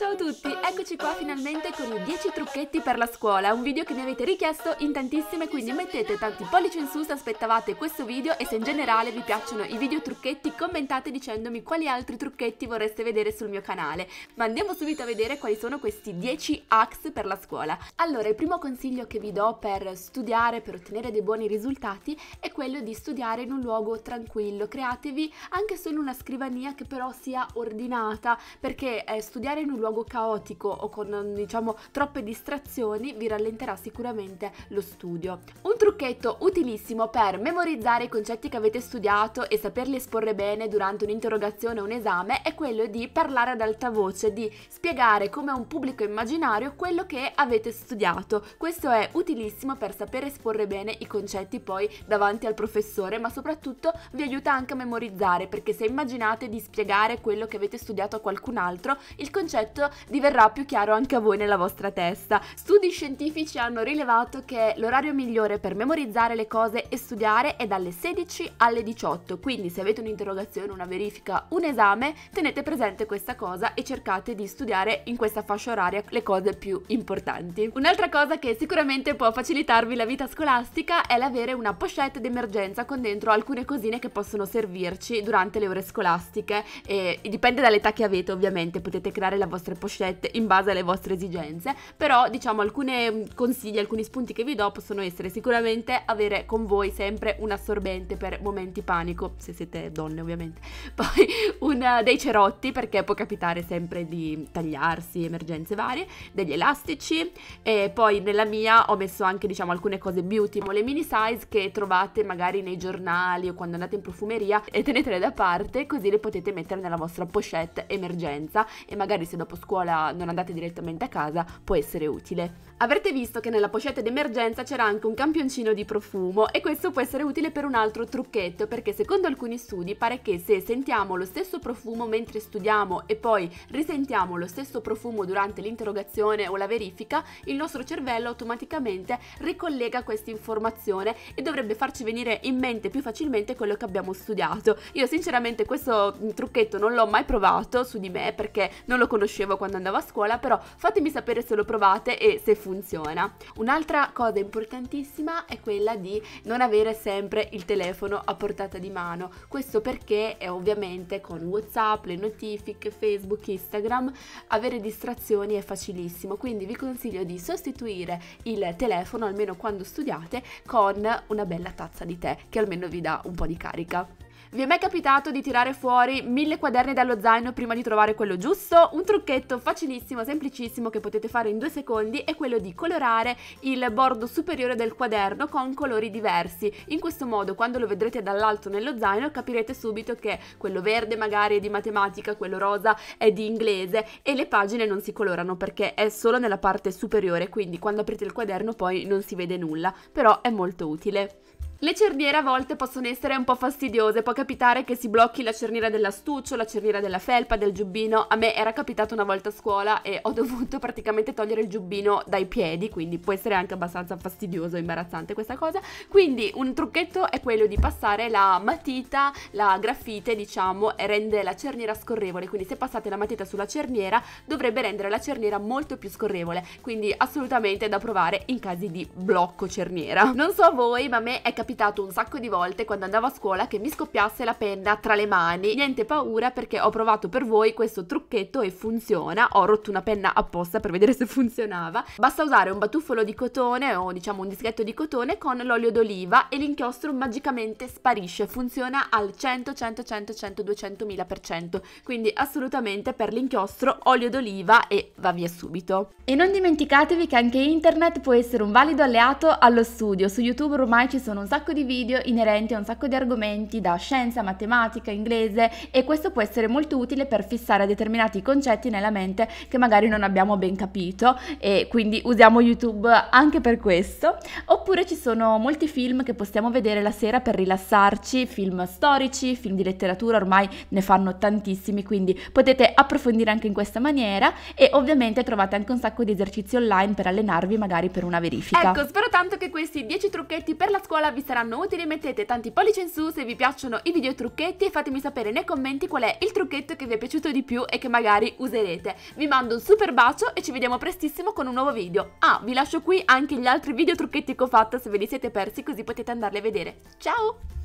Ciao a tutti, eccoci qua finalmente con i 10 trucchetti per la scuola, un video che mi avete richiesto in tantissime, quindi mettete tanti pollici in su se aspettavate questo video e se in generale vi piacciono i video trucchetti commentate dicendomi quali altri trucchetti vorreste vedere sul mio canale. Ma andiamo subito a vedere quali sono questi 10 hacks per la scuola. Allora, il primo consiglio che vi do per studiare, per ottenere dei buoni risultati, è quello di studiare in un luogo tranquillo. Createvi anche solo una scrivania che però sia ordinata, perché eh, studiare in un luogo luogo caotico o con diciamo troppe distrazioni vi rallenterà sicuramente lo studio. Un trucchetto utilissimo per memorizzare i concetti che avete studiato e saperli esporre bene durante un'interrogazione o un esame è quello di parlare ad alta voce, di spiegare come a un pubblico immaginario quello che avete studiato. Questo è utilissimo per saper esporre bene i concetti poi davanti al professore, ma soprattutto vi aiuta anche a memorizzare perché se immaginate di spiegare quello che avete studiato a qualcun altro, il concetto tutto diverrà più chiaro anche a voi nella vostra testa. Studi scientifici hanno rilevato che l'orario migliore per memorizzare le cose e studiare è dalle 16 alle 18, quindi se avete un'interrogazione, una verifica, un esame, tenete presente questa cosa e cercate di studiare in questa fascia oraria le cose più importanti. Un'altra cosa che sicuramente può facilitarvi la vita scolastica è l'avere una pochette d'emergenza con dentro alcune cosine che possono servirci durante le ore scolastiche e dipende dall'età che avete ovviamente, potete creare la vostra vostre pochette in base alle vostre esigenze, però diciamo alcuni mm, consigli, alcuni spunti che vi do possono essere sicuramente avere con voi sempre un assorbente per momenti panico, se siete donne ovviamente, poi un, eh, dei cerotti perché può capitare sempre di tagliarsi, emergenze varie, degli elastici e poi nella mia ho messo anche diciamo alcune cose beauty, le mini size che trovate magari nei giornali o quando andate in profumeria e tenetele da parte così le potete mettere nella vostra pochette emergenza e magari se dopo scuola non andate direttamente a casa può essere utile. Avrete visto che nella pochette d'emergenza c'era anche un campioncino di profumo e questo può essere utile per un altro trucchetto perché secondo alcuni studi pare che se sentiamo lo stesso profumo mentre studiamo e poi risentiamo lo stesso profumo durante l'interrogazione o la verifica, il nostro cervello automaticamente ricollega questa informazione e dovrebbe farci venire in mente più facilmente quello che abbiamo studiato. Io sinceramente questo trucchetto non l'ho mai provato su di me perché non lo conoscevo facevo quando andavo a scuola, però fatemi sapere se lo provate e se funziona. Un'altra cosa importantissima è quella di non avere sempre il telefono a portata di mano, questo perché è ovviamente con Whatsapp, le notifiche, Facebook, Instagram, avere distrazioni è facilissimo, quindi vi consiglio di sostituire il telefono, almeno quando studiate, con una bella tazza di tè che almeno vi dà un po' di carica. Vi è mai capitato di tirare fuori mille quaderni dallo zaino prima di trovare quello giusto? Un trucchetto facilissimo, semplicissimo che potete fare in due secondi è quello di colorare il bordo superiore del quaderno con colori diversi. In questo modo, quando lo vedrete dall'alto nello zaino, capirete subito che quello verde magari è di matematica, quello rosa è di inglese e le pagine non si colorano perché è solo nella parte superiore, quindi quando aprite il quaderno poi non si vede nulla, però è molto utile. Le cerniere a volte possono essere un po' fastidiose, può capitare che si blocchi la cerniera dell'astuccio, la cerniera della felpa, del giubbino. A me era capitato una volta a scuola e ho dovuto praticamente togliere il giubbino dai piedi, quindi può essere anche abbastanza fastidioso e imbarazzante questa cosa. Quindi un trucchetto è quello di passare la matita, la graffite diciamo, e rende la cerniera scorrevole, quindi se passate la matita sulla cerniera dovrebbe rendere la cerniera molto più scorrevole, quindi assolutamente da provare in casi di blocco cerniera. Non so voi, ma a me è capitato capitato un sacco di volte quando andavo a scuola che mi scoppiasse la penna tra le mani. Niente paura perché ho provato per voi questo trucchetto e funziona. Ho rotto una penna apposta per vedere se funzionava. Basta usare un batuffolo di cotone o diciamo un dischetto di cotone con l'olio d'oliva e l'inchiostro magicamente sparisce. Funziona al 100, 100, 100, 100, 200, cento. Quindi assolutamente per l'inchiostro olio d'oliva e va via subito. E non dimenticatevi che anche internet può essere un valido alleato allo studio. Su YouTube ormai ci sono un sacco sacco di video inerenti a un sacco di argomenti da scienza, matematica, inglese e questo può essere molto utile per fissare determinati concetti nella mente che magari non abbiamo ben capito e quindi usiamo YouTube anche per questo. Oppure ci sono molti film che possiamo vedere la sera per rilassarci, film storici, film di letteratura, ormai ne fanno tantissimi, quindi potete approfondire anche in questa maniera e ovviamente trovate anche un sacco di esercizi online per allenarvi magari per una verifica. Ecco, spero tanto che questi 10 trucchetti per la scuola vi saranno utili mettete tanti pollici in su se vi piacciono i video trucchetti e fatemi sapere nei commenti qual è il trucchetto che vi è piaciuto di più e che magari userete. Vi mando un super bacio e ci vediamo prestissimo con un nuovo video. Ah, vi lascio qui anche gli altri video trucchetti che ho fatto se ve li siete persi così potete andarli a vedere. Ciao!